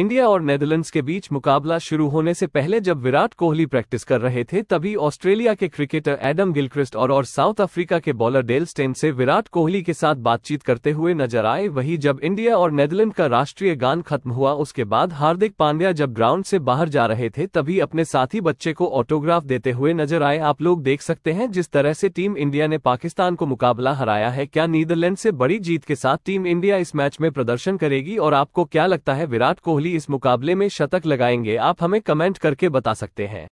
India और Netherlands के बीच मुकाबला शुरू होने से पहले जब विराट कोहली प्रैक्टिस कर रहे थे तभी ऑस्ट्रेलिया के क्रिकेटर एडम गिलक्रिस्ट और और साउथ अफ्रीका के बॉलर डेल स्टेन से विराट कोहली के साथ बातचीत करते हुए नजर आए वहीं जब इंडिया और नेदरलैंड का राष्ट्रीय गान खत्म हुआ उसके बाद हार्दिक पांड्या जब ग्राउंड से बाहर जा रहे थे तभी अपने साथी बच्चे को ऑटोग्राफ देते हुए नजर आए आप लोग देख सकते हैं जिस तरह से टीम इंडिया ने पाकिस्तान को मुकाबला हराया है क्या नीदरलैंड से बड़ी जीत के साथ टीम इंडिया इस मैच में प्रदर्शन करेगी और आपको क्या लगता है विराट कोहली कोहली इस मुकाबले में शतक लगाएंगे आप हमें कमेंट करके बता सकते हैं